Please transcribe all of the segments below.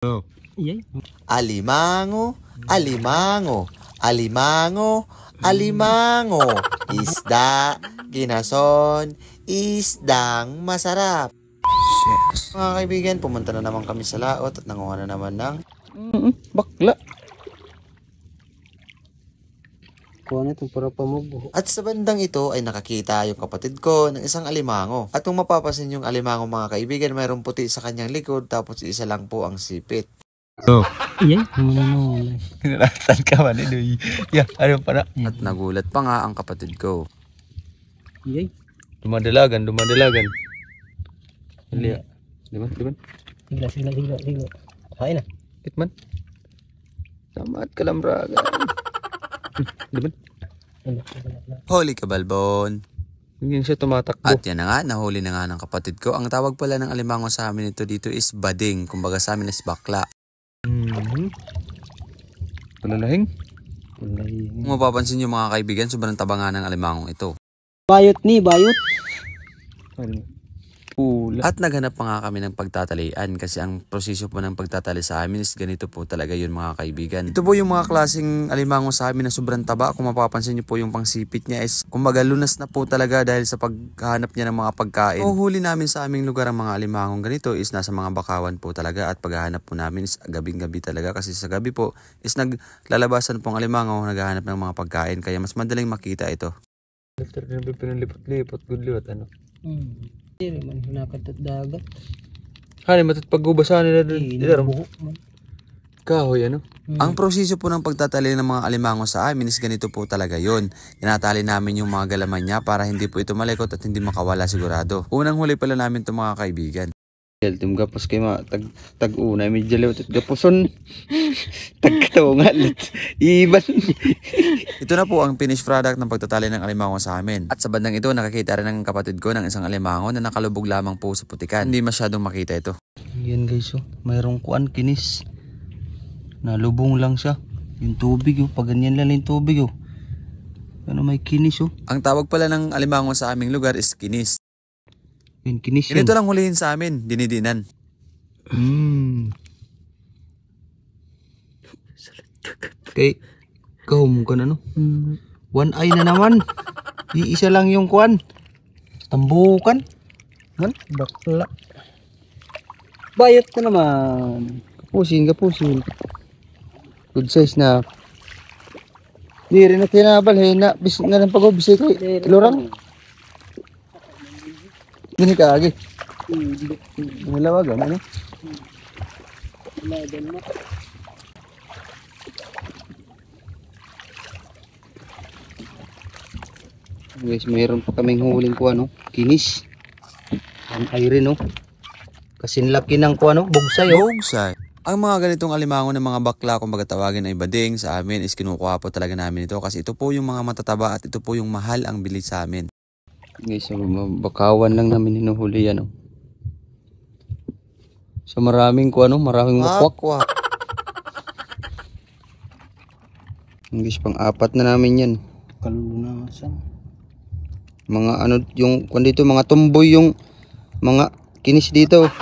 Oh. Yeah. Alimango, alimango, alimango, alimango. Isda, ginason, isdang masarap. Yes. Mga kaibigan, pumunta na naman kami sa laot at nanguha na naman ng... Mm -mm, bakla. kuha nito para pamugo. At sa bandang ito ay nakakita yung kapatid ko ng isang alimango. At kung mapapasin yung alimango mga kaibigan, mayroong puti sa kanyang likod tapos isa lang po ang sipit. Oh. yan. manunulay. Kinalatan ka man ito. Yeah, ano para? At nagulat pa nga ang kapatid ko. Yay. Dumadalagan, dumadalagan. Dali. Diba, diba? Sigla, sigla, sigla, sigla. Kain na. Itman. Tamat kalamragan. diba? Holy kabalbon! Hindi siya tumatakbo. At yan na nga, nahuli na nga ng kapatid ko. Ang tawag pala ng alimango sa amin ito dito is bading. Kumbaga sa amin is bakla. Mm-hmm. Palalahing? Palalahing. Kung mapapansin nyo mga kaibigan, sobrang taba nga ng alimangong ito. Bayot ni, bayot. Ano? Pula. At naganap pa nga kami ng pagtatalian kasi ang proseso po ng pagtatali sa amin is ganito po talaga yun mga kaibigan. Ito po yung mga klaseng alimango sa amin na sobrang taba. Kung mapapansin nyo po yung pangsipit niya is kumbaga lunas na po talaga dahil sa paghanap niya ng mga pagkain. Ang huli namin sa aming lugar ang mga alimangong ganito is nasa mga bakawan po talaga at paghahanap po namin is gabing-gabi talaga kasi sa gabi po is naglalabasan po ang alimango naghahanap ng mga pagkain kaya mas madaling makita ito. After na pinalipat good liwat ano? Mm. Dili man hanakan tat dagat. Hani matat pagubasan nila dito. Kahoy ano? Hmm. Ang proseso po ng pagtatali ng mga alimango sa amin is ganito po talaga yon. Inatali namin yung mga galaman niya para hindi po ito malikot at hindi makawala sigurado. Unang huli pala namin ito mga kaibigan. Tum gapos kay ma tag tag una mi jalew tat gaposon tag katawo iban Ito na po ang finished product ng pagtatali ng alimango sa amin. At sa bandang ito nakakita rin ng kapatid ko ng isang alimango na nakalubog lamang po sa putikan. Hindi masyadong makita ito. Yan guys oh, mayroong kuan kinis. Nalubong lang siya. Yung tubig oh, pag ganyan lang yung tubig oh. Ano may kinis oh. Ang tawag pala ng alimango sa aming lugar is kinis. Yun, kinis yun. Ganito lang hulihin sa amin, dinidinan. Mm. Kay, kahum ka na no? Mm. One eye na naman. Iisa lang yung kuan. Tambukan. Man, bakla. Bayat na naman. Kapusin, kapusin. Good size na. Di rin na tinabalhin na. Bis na lang pag-obisay kay Lorang. Ini kagi. Mula wag ano? Mula din mo. Guys, mayroon pa kaming huling ko ano, kinis. Ang iron no. Kasi laki ng ko ano, bugsay oh. Bugsay. Ang mga ganitong alimango ng mga bakla kung magatawagin ay bading sa amin is kinukuha po talaga namin ito kasi ito po yung mga matataba at ito po yung mahal ang bili sa amin guys so bakawan lang namin hinuhuli yan oh. so maraming ko ano maraming makwak guys pang apat na namin yan kalunasan mga ano yung kung dito mga tumboy yung mga kinis dito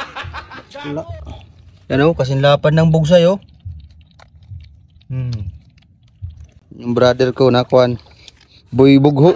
Ano oh, kasi lapad ng bugsay oh hmm. yung brother ko nakuhan boy bugho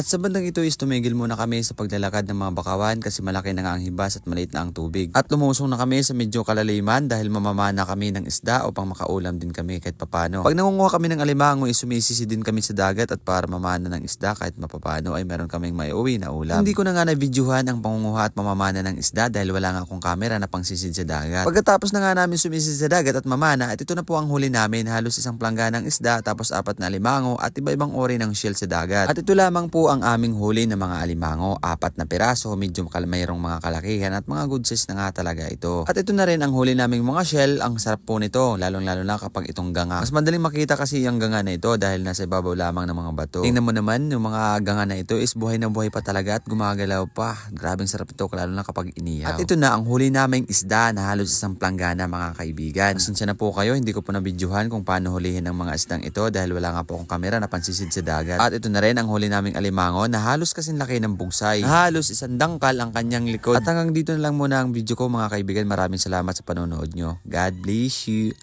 at sa bandang ito is tumigil muna kami sa paglalakad ng mga bakawan kasi malaki na nga ang hibas at maliit na ang tubig. At lumusong na kami sa medyo kalaliman dahil mamamana kami ng isda upang makaulam din kami kahit papano. Pag nangunguha kami ng alimango is sumisisi din kami sa dagat at para mamana ng isda kahit mapapano ay meron kaming may uwi na ulam. Hindi ko na nga na-videohan ang pangunguha at mamamana ng isda dahil wala nga akong camera na pangsisid sa dagat. Pagkatapos na nga namin sumisid sa dagat at mamana at ito na po ang huli namin halos isang plangga ng isda tapos apat na alimango at iba-ibang ori ng shell sa dagat. At ito lamang po ang aming huli na mga alimango, apat na piraso, medyo mayroong mga kalakihan at mga good size na nga talaga ito. At ito na rin ang huli naming mga shell, ang sarap po nito, lalong lalo na kapag itong ganga. Mas madaling makita kasi ang ganga na ito dahil nasa ibabaw lamang ng mga bato. Tingnan mo naman, yung mga ganga na ito is buhay na buhay pa talaga at gumagalaw pa. Grabing sarap ito, lalo na kapag iniyaw. At ito na ang huli naming isda na halos isang planggana mga kaibigan. Pasensya na po kayo, hindi ko po nabidyohan kung paano hulihin ang mga isdang ito dahil wala nga po akong kamera na pansisid sa dagat. At ito na rin ang huli naming alimango alimango na halos kasing laki ng bugsay. Na halos isang dangkal ang kanyang likod. At hanggang dito na lang muna ang video ko mga kaibigan. Maraming salamat sa panonood nyo. God bless you.